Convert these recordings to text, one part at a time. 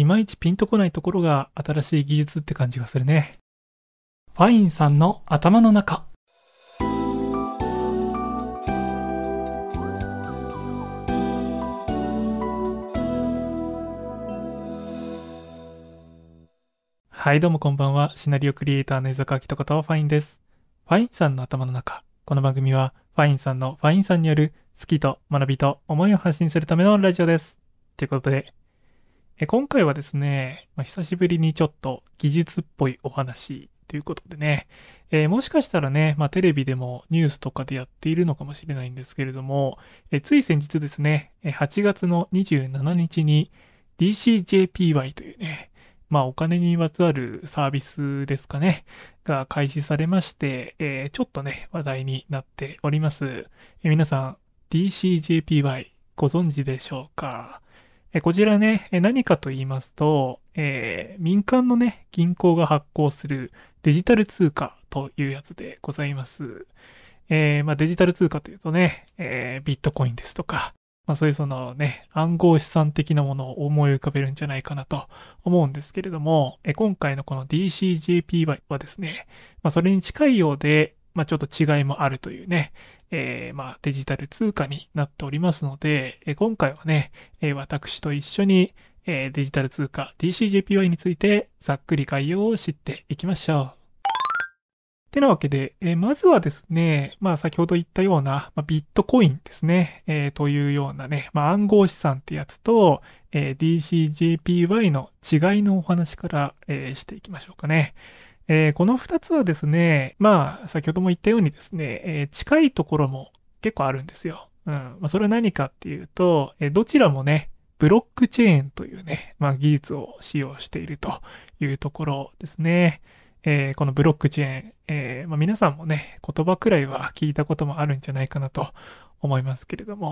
いまいちピンとこないところが新しい技術って感じがするね。ファインさんの頭の中。はい、どうもこんばんは。シナリオクリエイターの江坂明ととファインです。ファインさんの頭の中。この番組は、ファインさんのファインさんによる、好きと学びと思いを発信するためのラジオです。ということで、今回はですね、まあ、久しぶりにちょっと技術っぽいお話ということでね、えー、もしかしたらね、まあ、テレビでもニュースとかでやっているのかもしれないんですけれども、えー、つい先日ですね、8月の27日に DCJPY というね、まあお金にまつわるサービスですかね、が開始されまして、えー、ちょっとね、話題になっております。え皆さん、DCJPY ご存知でしょうかえこちらね、何かと言いますと、えー、民間のね、銀行が発行するデジタル通貨というやつでございます。えー、まあ、デジタル通貨というとね、えー、ビットコインですとか、まあ、そういうそのね、暗号資産的なものを思い浮かべるんじゃないかなと思うんですけれども、え今回のこの DCJPY はですね、まあ、それに近いようで、まあ、ちょっと違いもあるというね、えー、まあ、デジタル通貨になっておりますので、えー、今回はね、えー、私と一緒に、えー、デジタル通貨 DCJPY についてざっくり概要を知っていきましょう。てなわけで、えー、まずはですね、まあ先ほど言ったような、まあ、ビットコインですね、えー、というようなね、まあ暗号資産ってやつと、えー、DCJPY の違いのお話から、えしていきましょうかね。えー、この2つはですね、まあ、先ほども言ったようにですね、えー、近いところも結構あるんですよ。うん。まあ、それは何かっていうと、えー、どちらもね、ブロックチェーンというね、まあ、技術を使用しているというところですね。えー、このブロックチェーン、えー、まあ、皆さんもね、言葉くらいは聞いたこともあるんじゃないかなと思いますけれども、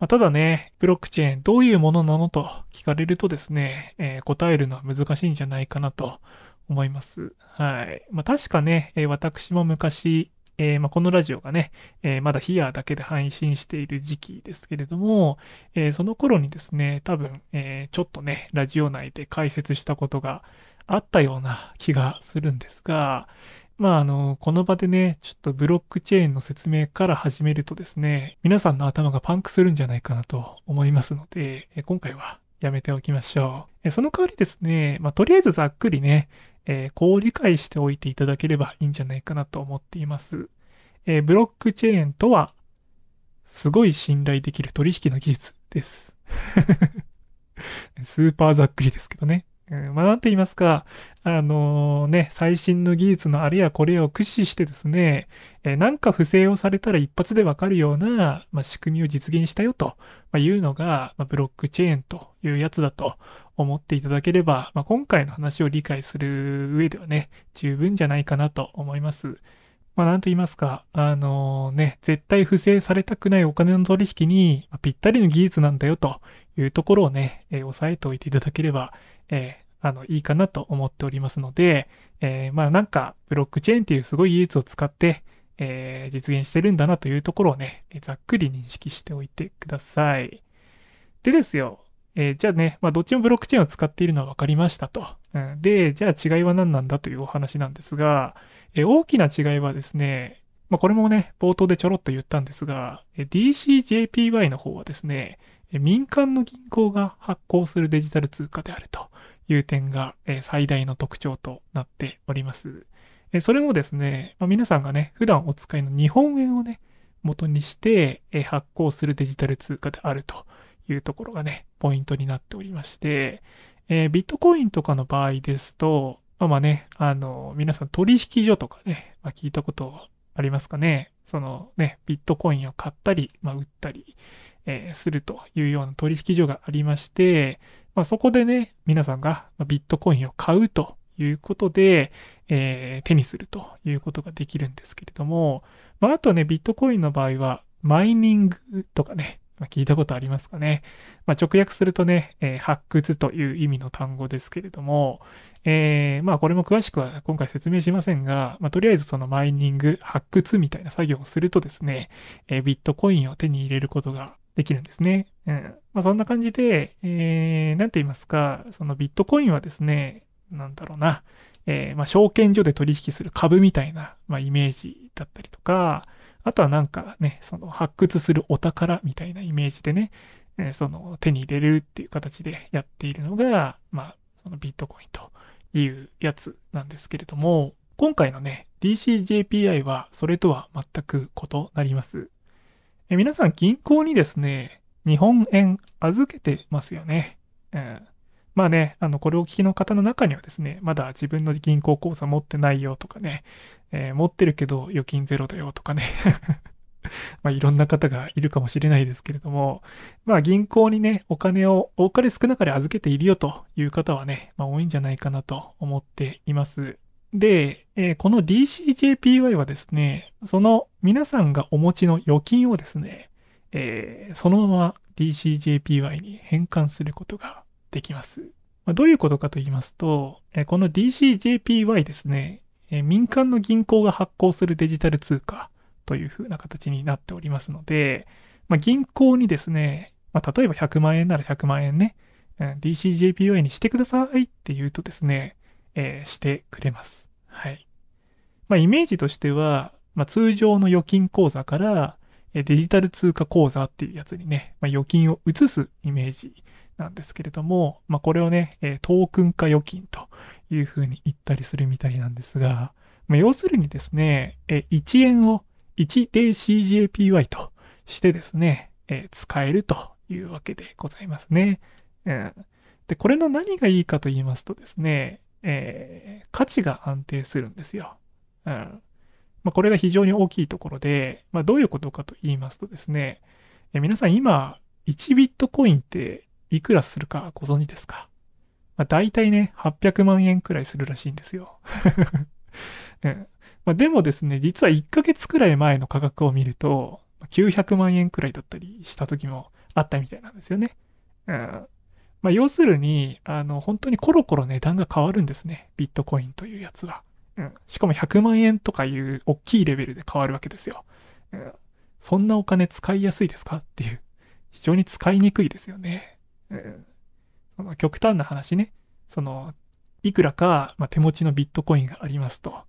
まあ、ただね、ブロックチェーンどういうものなのと聞かれるとですね、え答えるのは難しいんじゃないかなと思います。はい。まあ、確かね、えー、私も昔、えー、まあ、このラジオがね、えー、まだヒアーだけで配信している時期ですけれども、えその頃にですね、多分、えちょっとね、ラジオ内で解説したことがあったような気がするんですが、まあ、あの、この場でね、ちょっとブロックチェーンの説明から始めるとですね、皆さんの頭がパンクするんじゃないかなと思いますので、今回はやめておきましょう。その代わりですね、まあ、とりあえずざっくりね、えー、こう理解しておいていただければいいんじゃないかなと思っています。えー、ブロックチェーンとは、すごい信頼できる取引の技術です。スーパーざっくりですけどね。うん、まあ、なんて言いますか、あのー、ね、最新の技術のあれやこれを駆使してですね、えー、なんか不正をされたら一発でわかるような、まあ、仕組みを実現したよというのが、まあ、ブロックチェーンというやつだと思っていただければ、まあ、今回の話を理解する上ではね、十分じゃないかなと思います。まあ、なんと言いますか、あのね、絶対不正されたくないお金の取引に、まぴったりの技術なんだよというところをね、えー、押さえておいていただければ、えー、あの、いいかなと思っておりますので、えー、まあなんか、ブロックチェーンっていうすごい技術を使って、え実現してるんだなというところをね、ざっくり認識しておいてください。でですよ、えー、じゃあね、まあ、どっちもブロックチェーンを使っているのは分かりましたと。うん、で、じゃあ違いは何なんだというお話なんですが、えー、大きな違いはですね、まあ、これもね、冒頭でちょろっと言ったんですが、え DCJPY の方はですね、民間の銀行が発行するデジタル通貨であるという点が最大の特徴となっております。それもですね、ま皆さんがね、普段お使いの日本円をね、元にして発行するデジタル通貨であるというところがね、ポイントになっておりまして、えー、ビットコインとかの場合ですと、まあまあね、あの、皆さん取引所とかね、まあ、聞いたことありますかね。そのね、ビットコインを買ったり、まあ、売ったり、えー、するというような取引所がありまして、まあ、そこでね、皆さんがビットコインを買うということで、えー、手にするということができるんですけれども、まあ、あとね、ビットコインの場合は、マイニングとかね、ま聞いたことありますかね。まあ、直訳するとね、えー、発掘という意味の単語ですけれども、えー、まあこれも詳しくは今回説明しませんが、まあ、とりあえずそのマイニング、発掘みたいな作業をするとですね、えー、ビットコインを手に入れることができるんですね。うん。まあそんな感じで、えー、なんて言いますか、そのビットコインはですね、なんだろうな、えー、まあ証券所で取引する株みたいな、まあ、イメージだったりとか、あとはなんかね、その発掘するお宝みたいなイメージでね、えその手に入れるっていう形でやっているのが、まあ、そのビットコインというやつなんですけれども、今回のね、DCJPI はそれとは全く異なります。え皆さん銀行にですね、日本円預けてますよね。うん。まあね、あの、これを聞きの方の中にはですね、まだ自分の銀行口座持ってないよとかね、えー、持ってるけど預金ゼロだよとかね まあいろんな方がいるかもしれないですけれども、まあ銀行にね、お金を多かれ少なかれ預けているよという方はね、まあ多いんじゃないかなと思っています。で、えー、この DCJPY はですね、その皆さんがお持ちの預金をですね、えー、そのまま DCJPY に変換することができます。まどういうことかと言いますと、この DCJPY ですね、民間の銀行が発行するデジタル通貨というふうな形になっておりますので、まあ、銀行にですね、まあ、例えば100万円なら100万円ね、DCJPY にしてくださいって言うとですね、えー、してくれます。はい。まあ、イメージとしては、まあ、通常の預金口座からデジタル通貨口座っていうやつにね、まあ、預金を移すイメージなんですけれども、まあ、これをね、えー、トークン化預金というふうに言ったりするみたいなんですが、まあ、要するにですね、えー、1円を1 d CJPY としてですね、えー、使えるというわけでございますね。うん、で、これの何がいいかと言いますとですね、えー、価値が安定するんですよ。うんまあ、これが非常に大きいところで、まあ、どういうことかと言いますとですね、え皆さん今、1ビットコインっていくらするかご存知ですか、まあ、大体ね、800万円くらいするらしいんですよ。まあ、でもですね、実は1ヶ月くらい前の価格を見ると、900万円くらいだったりした時もあったみたいなんですよね。うんまあ、要するに、あの、本当にコロコロ値段が変わるんですね。ビットコインというやつは。うん、しかも100万円とかいう大きいレベルで変わるわけですよ。うん、そんなお金使いやすいですかっていう。非常に使いにくいですよね。その極端な話ね、その、いくらか、ま手持ちのビットコインがありますと。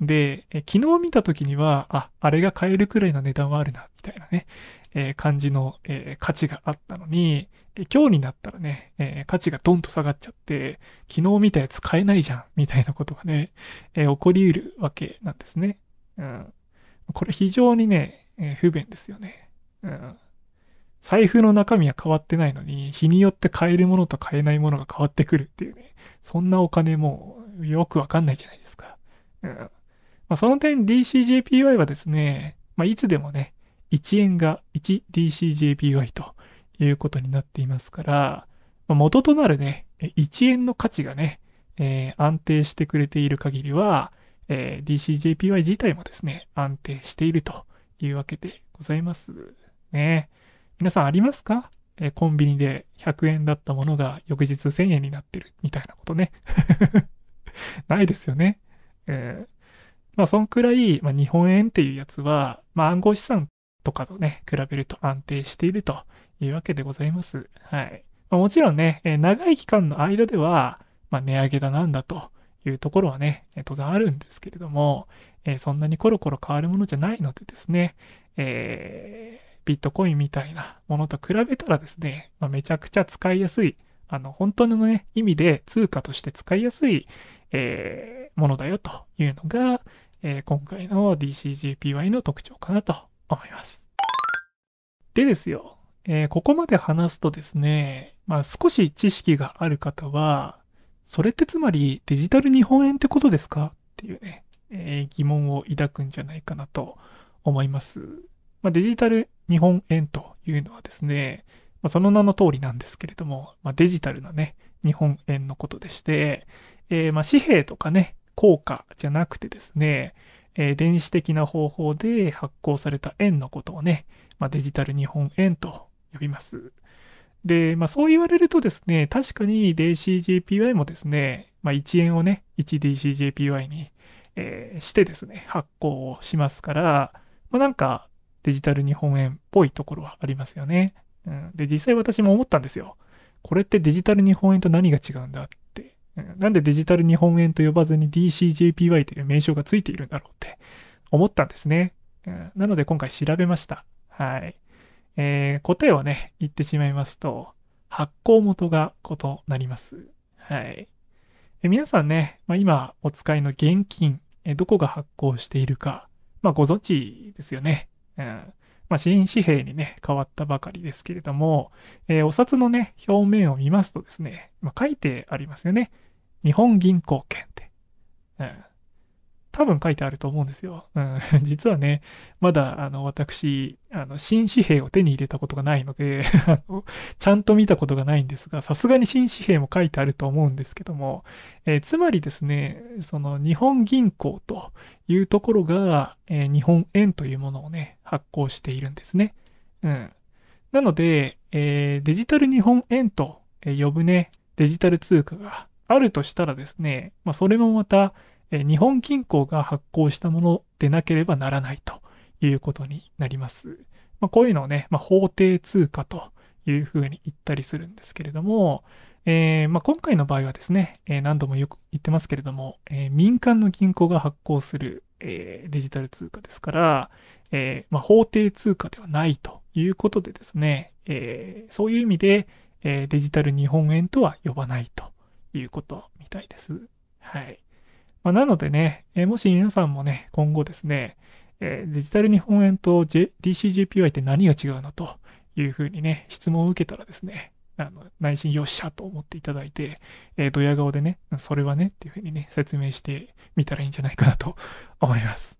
で、え昨日見た時には、あ、あれが買えるくらいの値段はあるな、みたいなね、えー、感じの、えー、価値があったのに、え今日になったらね、えー、価値がドンと下がっちゃって、昨日見たやつ買えないじゃん、みたいなことがね、え起こりうるわけなんですね。うん。これ非常にね、え不便ですよね。うん。財布の中身は変わってないのに、日によって買えるものと買えないものが変わってくるっていうね、そんなお金もよくわかんないじゃないですか。うん。まあ、その点 DCJPY はですね、まあ、いつでもね、1円が 1DCJPY ということになっていますから、まあ、元となるね、1円の価値がね、えー、安定してくれている限りは、えー、DCJPY 自体もですね、安定しているというわけでございますね。皆さんありますかえコンビニで100円だったものが翌日1000円になってるみたいなことね。ないですよね。えー、まあ、そんくらい、まあ、日本円っていうやつは、まあ、暗号資産とかとね、比べると安定しているというわけでございます。はい。まあ、もちろんね、え長い期間の間では、ま値上げだなんだというところはね、当然あるんですけれども、えー、そんなにコロコロ変わるものじゃないのでですね、えービットコインみたいなものと比べたらですね、まあ、めちゃくちゃ使いやすい、あの、本当のね、意味で通貨として使いやすい、えー、ものだよというのが、えー、今回の DCGPY の特徴かなと思います。でですよ、えー、ここまで話すとですね、まあ、少し知識がある方は、それってつまりデジタル日本円ってことですかっていうね、えー、疑問を抱くんじゃないかなと思います。まあ、デジタル日本円というのはですね、まあ、その名の通りなんですけれども、まあ、デジタルなね、日本円のことでして、えー、ま紙幣とかね、硬貨じゃなくてですね、えー、電子的な方法で発行された円のことをね、まあ、デジタル日本円と呼びます。で、まあ、そう言われるとですね、確かに DCJPY もですね、まあ、1円をね、1DCJPY に、えー、してですね、発行をしますから、まあ、なんかデジタル日本円っぽいところはありますよね。うん、で、実際私も思ったんですよ。これってデジタル日本円と何が違うんだって。うん、なんでデジタル日本円と呼ばずに DCJPY という名称がついているんだろうって思ったんですね。うん、なので今回調べました。はい。えー、答えはね、言ってしまいますと、発行元が異なります。はい。え皆さんね、まあ、今お使いの現金え、どこが発行しているか、まあ、ご存知ですよね。うん。まあ、新紙幣にね、変わったばかりですけれども、えー、お札のね、表面を見ますとですね、まあ、書いてありますよね。日本銀行券って。うん。多分書いてあると思うんですよ。うん、実はね、まだあの私あの、新紙幣を手に入れたことがないので ちゃんと見たことがないんですが、さすがに新紙幣も書いてあると思うんですけども、えー、つまりですね、その日本銀行というところが、えー、日本円というものをね、発行しているんですね。うん、なので、えー、デジタル日本円と呼ぶね、デジタル通貨があるとしたらですね、まあ、それもまた、日本銀行が発行したものでなければならないということになります。まあ、こういうのをね、まあ、法定通貨というふうに言ったりするんですけれども、えー、まあ、今回の場合はですね、えー、何度もよく言ってますけれども、えー、民間の銀行が発行する、えデジタル通貨ですから、えまあ、法定通貨ではないということでですね、えそういう意味で、えデジタル日本円とは呼ばないということみたいです。はい。まあ、なのでね、えもし皆さんもね、今後ですね、えデジタル日本円と、J、DCGPY って何が違うのというふうにね、質問を受けたらですね、あの内心よっしゃと思っていただいて、えー、ドヤ顔でね、それはねっていうふうにね、説明してみたらいいんじゃないかなと思います。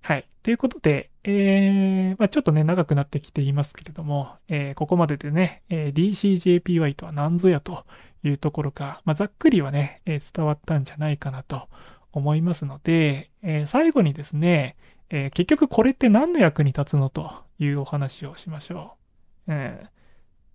はい。ということで、えー、まあ、ちょっとね、長くなってきていますけれども、えー、ここまででね、え DCJPY とは何ぞやというところが、まあ、ざっくりはね、えー、伝わったんじゃないかなと思いますので、えー、最後にですね、えー、結局これって何の役に立つのというお話をしましょう。うん。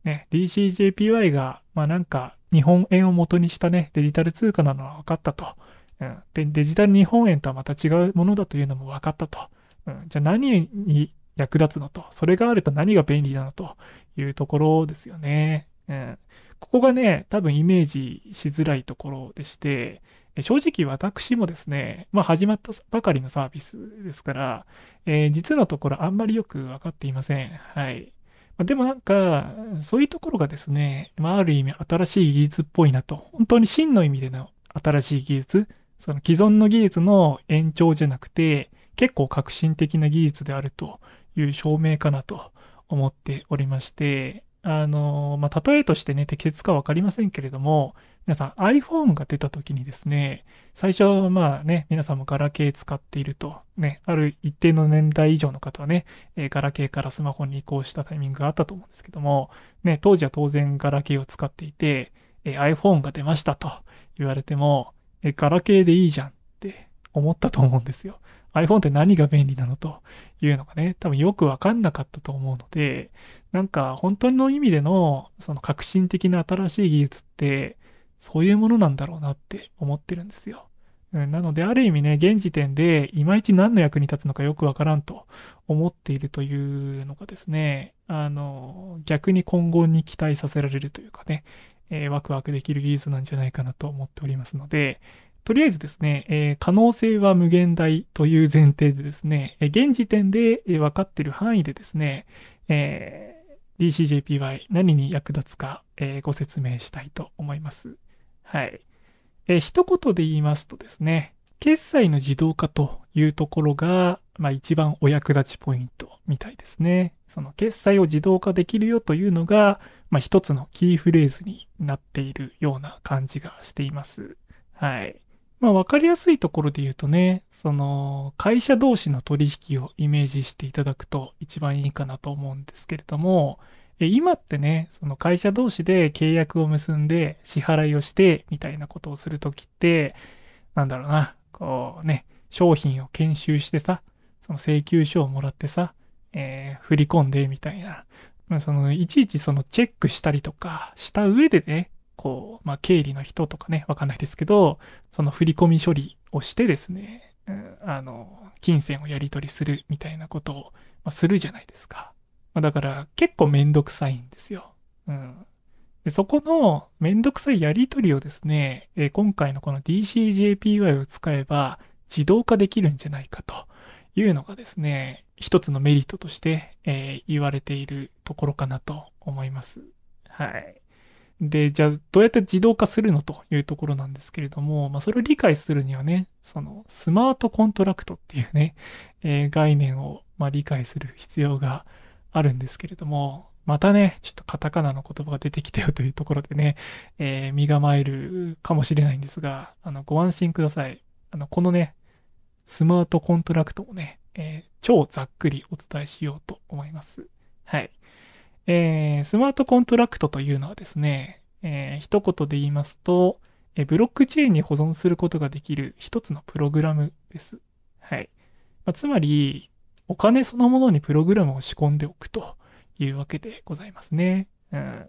ね、DCJPY が、まあなんか日本円を元にしたね、デジタル通貨なのは分かったと。うん、で、デジタル日本円とはまた違うものだというのも分かったと。うん、じゃあ何に役立つのと、それがあると何が便利なのというところですよね。うん、ここがね、多分イメージしづらいところでして、正直私もですね、まあ、始まったばかりのサービスですから、えー、実のところあんまりよくわかっていません。はい。まあ、でもなんか、そういうところがですね、まあ、ある意味新しい技術っぽいなと、本当に真の意味での新しい技術、その既存の技術の延長じゃなくて、結構革新的な技術であるという証明かなと思っておりまして、あの、まあ、例えとしてね、適切か分かりませんけれども、皆さん iPhone が出た時にですね、最初、まあね、皆さんもガラケー使っていると、ね、ある一定の年代以上の方はね、えー、ガラケーからスマホに移行したタイミングがあったと思うんですけども、ね、当時は当然ガラケーを使っていて、えー、iPhone が出ましたと言われても、えー、ガラケーでいいじゃんって思ったと思うんですよ。iPhone って何が便利なのというのがね、多分よくわかんなかったと思うので、なんか本当の意味でのその革新的な新しい技術って、そういうものなんだろうなって思ってるんですよ。なので、ある意味ね、現時点で、いまいち何の役に立つのかよくわからんと思っているというのがですね、あの、逆に今後に期待させられるというかね、えー、ワクワクできる技術なんじゃないかなと思っておりますので、とりあえずですね、え可能性は無限大という前提でですね、え現時点で、え分かってる範囲でですね、え DCJPY 何に役立つか、えご説明したいと思います。はい。え一言で言いますとですね、決済の自動化というところが、まあ、一番お役立ちポイントみたいですね。その決済を自動化できるよというのが、まあ、一つのキーフレーズになっているような感じがしています。はい。まあ、わかりやすいところで言うとね、その、会社同士の取引をイメージしていただくと一番いいかなと思うんですけれども、今ってね、その会社同士で契約を結んで支払いをしてみたいなことをするときって、なんだろうな、こうね、商品を研修してさ、その請求書をもらってさ、えー、振り込んでみたいな、そのいちいちそのチェックしたりとかした上でね、こう、まあ、経理の人とかね、わかんないですけど、その振り込み処理をしてですね、うん、あの、金銭をやり取りするみたいなことを、まあ、するじゃないですか。まあ、だから結構めんどくさいんですよ。うん。でそこのめんどくさいやり取りをですね、えー、今回のこの DCJPY を使えば自動化できるんじゃないかというのがですね、一つのメリットとして、えー、言われているところかなと思います。はい。で、じゃあどうやって自動化するのというところなんですけれども、まあ、それを理解するにはね、そのスマートコントラクトっていうね、えー、概念をまあ理解する必要があるんですけれども、またね、ちょっとカタカナの言葉が出てきたよというところでね、えー、身構えるかもしれないんですが、あの、ご安心ください。あの、このね、スマートコントラクトをね、えー、超ざっくりお伝えしようと思います。はい。えー、スマートコントラクトというのはですね、えー、一言で言いますと、えブロックチェーンに保存することができる一つのプログラムです。はい。まあ、つまり、お金そのものにプログラムを仕込んでおくというわけでございますね。うん。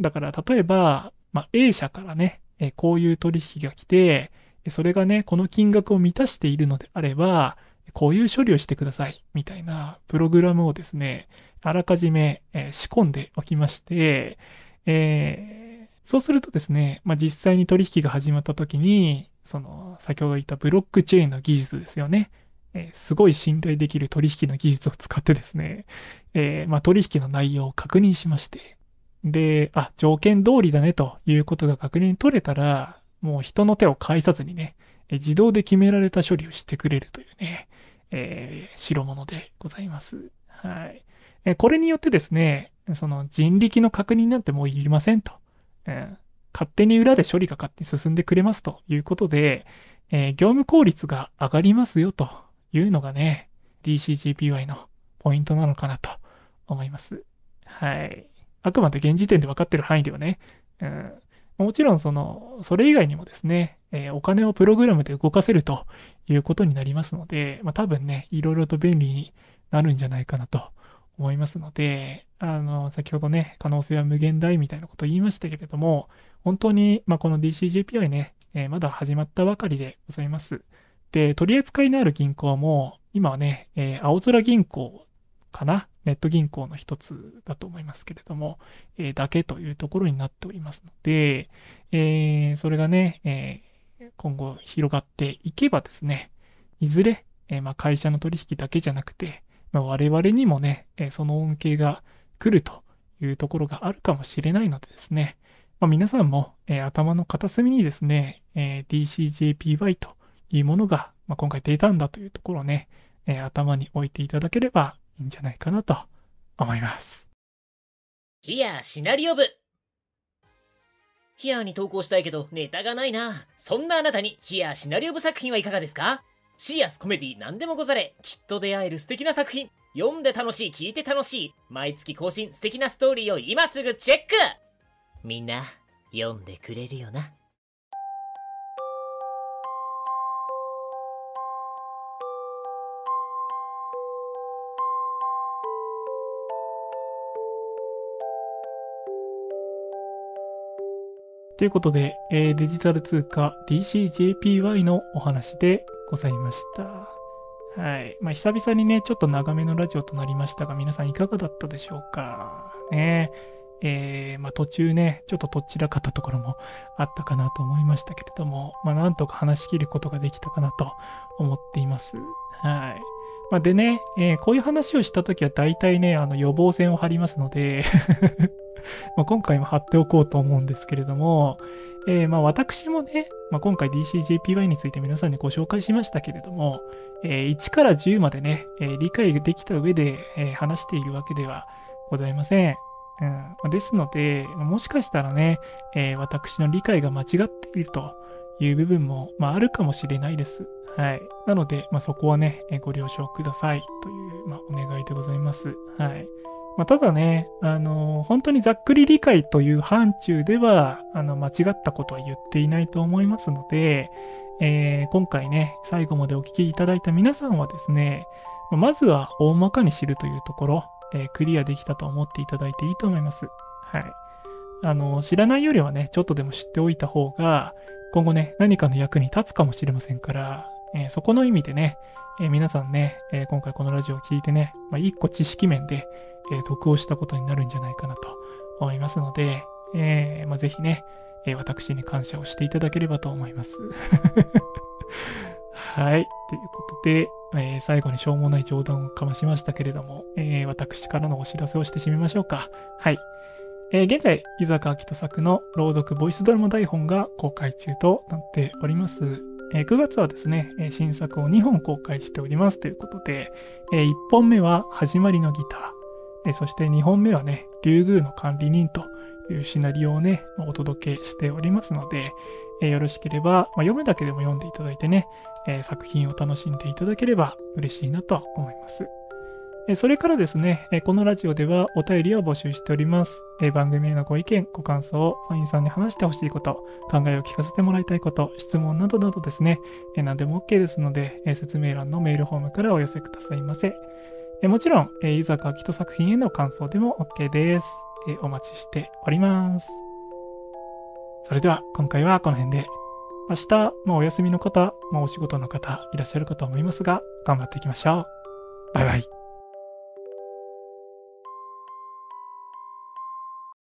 だから、例えば、まあ、A 社からね、えこういう取引が来て、それがね、この金額を満たしているのであれば、こういう処理をしてください、みたいなプログラムをですね、あらかじめ、え仕込んでおきまして、えー、そうするとですね、まあ、実際に取引が始まった時に、その、先ほど言ったブロックチェーンの技術ですよね。えー、すごい信頼できる取引の技術を使ってですね、えー、まあ、取引の内容を確認しまして、で、あ、条件通りだねということが確認取れたら、もう人の手を介さずにね、自動で決められた処理をしてくれるというね、えー、代物でございます。はい。えこれによってですね、その人力の確認なんてもういりませんと。え勝手に裏で処理が勝手に進んでくれますということで、え業務効率が上がりますよというのがね、DCGPY のポイントなのかなと思います。はい。あくまで現時点で分かってる範囲ではね、うん、もちろんその、それ以外にもですね、えー、お金をプログラムで動かせるということになりますので、まあ、多分ね、いろいろと便利になるんじゃないかなと思いますので、あの、先ほどね、可能性は無限大みたいなことを言いましたけれども、本当に、まあ、この DCGPI ね、えー、まだ始まったばかりでございます。で、取り扱いのある銀行も、今はね、えー、青空銀行かなネット銀行の一つだと思いますけれども、えー、だけというところになっておりますので、えー、それがね、えー、今後広がっていけばですね、いずれ、えまあ、会社の取引だけじゃなくて、まあ、我々にもね、えその恩恵が来るというところがあるかもしれないのでですね、まあ、皆さんも、え頭の片隅にですね、え DCJPY というものが、まあ、今回出たんだというところをね、え頭に置いていただければいいんじゃないかなと思います。ヒアシナリオ部ヒアに投稿したいけどネタがないな。そんなあなたにヒアシナリオ部作品はいかがですかシリアス、コメディ、何でもござれ、きっと出会える素敵な作品。読んで楽しい、聞いて楽しい。毎月更新、素敵なストーリーを今すぐチェックみんな、読んでくれるよな。ということで、えー、デジタル通貨 DCJPY のお話でございました。はい。まあ、久々にね、ちょっと長めのラジオとなりましたが、皆さんいかがだったでしょうかねえー、まあ、途中ね、ちょっととっちらかったところもあったかなと思いましたけれども、まあ、なんとか話し切ることができたかなと思っています。はい。まあ、でね、えー、こういう話をしたときは大体ね、あの予防線を張りますので ま今回も貼っておこうと思うんですけれども、えー、ま私もね、まあ、今回 DCJPY について皆さんにご紹介しましたけれども、えー、1から10までね、え理解できた上で、え話しているわけではございません。うん、ですので、もしかしたらね、えー、私の理解が間違っているという部分も、まあ、あるかもしれないです。はい。なので、まあ、そこはね、えー、ご了承くださいという、まあ、お願いでございます。はい。まあ、ただね、あの、本当にざっくり理解という範疇では、あの、間違ったことは言っていないと思いますので、えー、今回ね、最後までお聞きいただいた皆さんはですね、まずは大まかに知るというところ、えー、クリアできたと思っていただいていいと思います。はい。あの、知らないよりはね、ちょっとでも知っておいた方が、今後ね、何かの役に立つかもしれませんから、えー、そこの意味でね、え皆さんね、え今回このラジオを聞いてね、まあ、一個知識面で、え得をしたことになるんじゃないかなと思いますので、えーまあ、ぜひね、えー、私に感謝をしていただければと思います。はい。ということで、えー、最後にしょうもない冗談をかましましたけれども、えー、私からのお知らせをしてしまいましょうか。はい。えー、現在、湯坂明人作の朗読ボイスドラマ台本が公開中となっております。えー、9月はですね、え新作を2本公開しておりますということで、えー、1本目は始まりのギター。えそして2本目はね、リュウグウの管理人というシナリオをね、お届けしておりますので、えよろしければ、まあ、読むだけでも読んでいただいてね、え作品を楽しんでいただければ嬉しいなと思います。それからですね、このラジオではお便りを募集しております。番組へのご意見、ご感想、を、ファンさんに話してほしいこと、考えを聞かせてもらいたいこと、質問などなどですね、何でも OK ですので、説明欄のメールフォームからお寄せくださいませ。えもちろん、え湯坂明人作品への感想でも OK です。えお待ちしております。それでは今回はこの辺で。明日、まあ、お休みの方、まあ、お仕事の方いらっしゃるかと思いますが、頑張っていきましょう。バイバイ。